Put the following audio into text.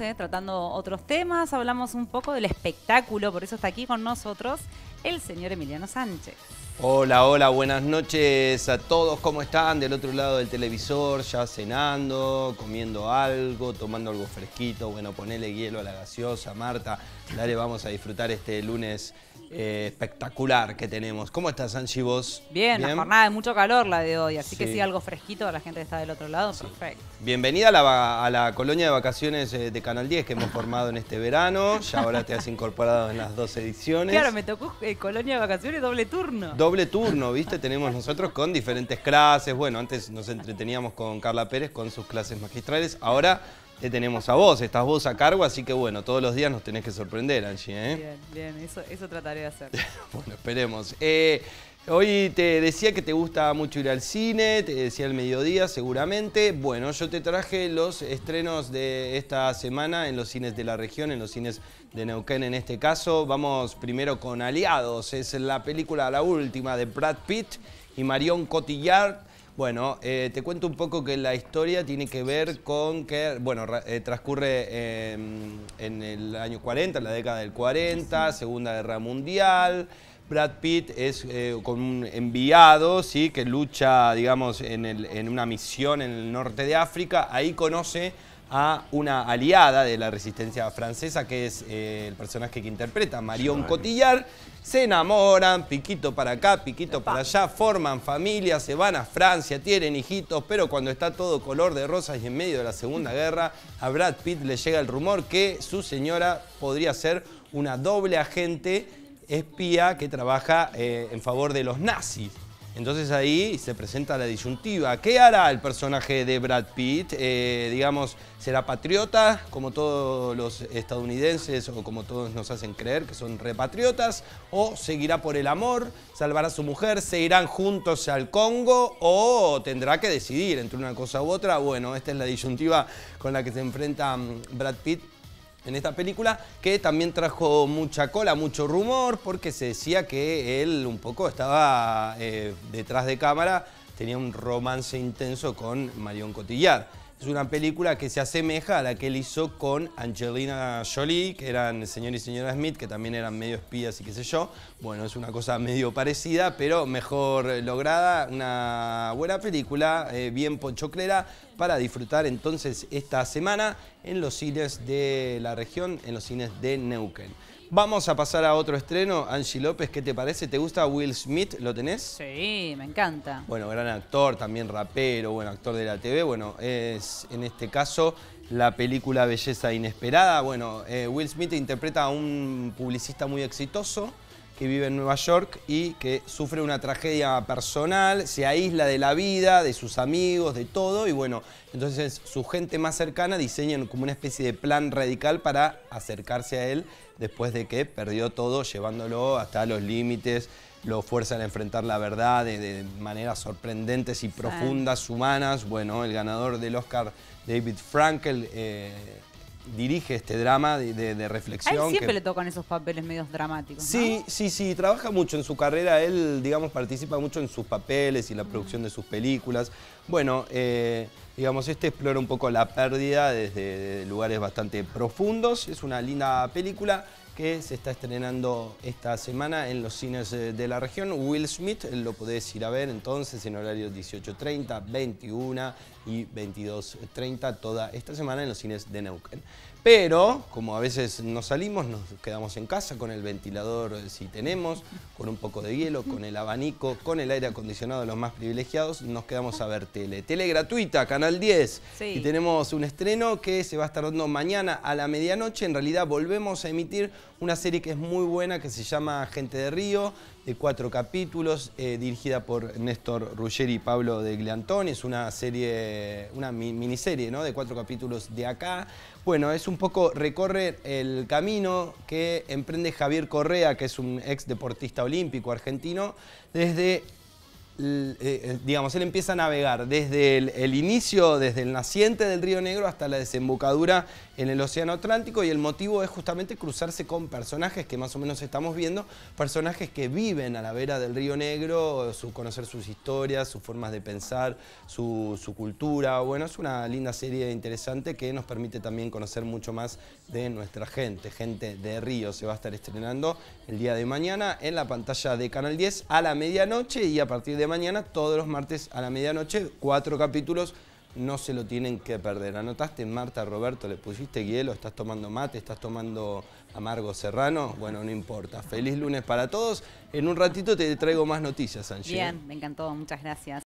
Eh, tratando otros temas, hablamos un poco del espectáculo, por eso está aquí con nosotros el señor Emiliano Sánchez. Hola, hola, buenas noches a todos, ¿cómo están? Del otro lado del televisor, ya cenando, comiendo algo, tomando algo fresquito, bueno, ponele hielo a la gaseosa, Marta, dale, vamos a disfrutar este lunes eh, espectacular que tenemos. ¿Cómo estás, Angie, vos? Bien, la jornada es mucho calor la de hoy, así que sí, algo fresquito, a la gente que está del otro lado, perfecto. Bienvenida a la, colonia de vacaciones eh, de Canal 10 que hemos formado en este verano, ya ahora te has incorporado en las dos ediciones. Claro, me tocó eh, colonia de vacaciones doble turno doble turno, ¿viste? Tenemos nosotros con diferentes clases. Bueno, antes nos entreteníamos con Carla Pérez con sus clases magistrales. Ahora te tenemos a vos, estás vos a cargo, así que bueno, todos los días nos tenés que sorprender, Angie. ¿eh? Bien, bien, eso, eso trataré de hacer. bueno, esperemos. Eh, Hoy te decía que te gusta mucho ir al cine, te decía el mediodía seguramente. Bueno, yo te traje los estrenos de esta semana en los cines de la región, en los cines de Neuquén en este caso. Vamos primero con Aliados, es la película la última de Brad Pitt y Marion Cotillard. Bueno, eh, te cuento un poco que la historia tiene que ver con que, bueno, eh, transcurre em, en el año 40, en la década del 40, Segunda Guerra Mundial. Brad Pitt es eh, con un enviado, ¿sí? que lucha, digamos, en, el, en, una misión en el norte de África. Ahí conoce a una aliada de la resistencia francesa, que es eh, el personaje que interpreta, Marion Cotillard. Se enamoran, piquito para acá, piquito para allá, forman familia, se van a Francia, tienen hijitos, pero cuando está todo color de rosas y en medio de la Segunda Guerra, a Brad Pitt le llega el rumor que su señora podría ser una doble agente espía que trabaja eh, en favor de los nazis. Entonces ahí se presenta la disyuntiva. ¿Qué hará el personaje de Brad Pitt? Eh, digamos, ¿será patriota como todos los estadounidenses o como todos nos hacen creer que son repatriotas? ¿O seguirá por el amor? ¿Salvará a su mujer? ¿Se irán juntos al Congo? ¿O tendrá que decidir entre una cosa u otra? Bueno, esta es la disyuntiva con la que se enfrenta mm, Brad Pitt en esta película, que también trajo mucha cola, mucho rumor, porque se decía que él un poco estaba eh, detrás de cámara, tenía un romance intenso con Marion Cotillard. Es una película que se asemeja a la que él hizo con Angelina Jolie, que eran señor y señora Smith, que también eran medio espías y qué sé yo. Bueno, es una cosa medio parecida, pero mejor lograda. Una buena película, eh, bien ponchoclera, para disfrutar entonces esta semana en los cines de la región, en los cines de Neuquén. Vamos a pasar a otro estreno. Angie López, ¿qué te parece? ¿Te gusta Will Smith? ¿Lo tenés? Sí, me encanta. Bueno, gran actor, también rapero, bueno, actor de la TV. Bueno, es en este caso la película Belleza Inesperada. Bueno, eh, Will Smith interpreta a un publicista muy exitoso que vive en Nueva York y que sufre una tragedia personal, se aísla de la vida, de sus amigos, de todo, y bueno, entonces su gente más cercana diseñan como una especie de plan radical para acercarse a él después de que perdió todo, llevándolo hasta los límites, lo fuerzan a enfrentar la verdad de, maneras sorprendentes y profundas, humanas. Bueno, el ganador del Oscar, David Frankel, eh, dirige este drama de, reflexión. siempre le tocan esos papeles medios dramáticos. Sí, sí, sí, trabaja mucho en su carrera, él, digamos, participa mucho en sus papeles y la mm. producción de sus películas. Bueno, eh, digamos, este explora un poco la pérdida desde lugares bastante profundos, es una linda película que se está estrenando esta semana en los cines eh, de la región. Will Smith lo podés ir a ver entonces en horarios 18.30, 21 y 22.30 toda esta semana en los cines de Neuquén. Pero, como a veces no salimos, nos quedamos en casa con el ventilador eh, si tenemos, con un poco de hielo, con el abanico, con el aire acondicionado de los más privilegiados, nos quedamos a ver tele. Tele gratuita, Canal 10. Y tenemos un estreno que se va a estar dando mañana a la medianoche. En realidad volvemos a emitir una serie que es muy buena, que se llama Gente de Río, de cuatro capítulos, eh, dirigida por Néstor Ruggeri y Pablo de Gleantón, Es una serie, una miniserie, ¿no? De cuatro capítulos de acá. Bueno, es un poco recorrer el camino que emprende Javier Correa, que es un ex deportista olímpico argentino, desde eh, eh, digamos, él empieza a navegar desde el, inicio, desde el naciente del Río Negro hasta la desembocadura en el Océano Atlántico y el motivo es justamente cruzarse con personajes que más o menos estamos viendo, personajes que viven a la vera del Río Negro, su, conocer sus historias, sus formas de pensar, su, su cultura. Bueno, es una linda serie interesante que nos permite también conocer mucho más de nuestra gente, gente de Río. Se va a estar estrenando el día de mañana en la pantalla de Canal 10 a la medianoche y a partir de de mañana, todos los martes a la medianoche, cuatro capítulos. No se lo tienen que perder. ¿Anotaste, Marta, Roberto? ¿Le pusiste hielo? ¿Estás tomando mate? ¿Estás tomando amargo serrano? Bueno, no importa. Feliz lunes para todos. En un ratito te traigo más noticias, ¿eh? Bien, me encantó. Muchas gracias.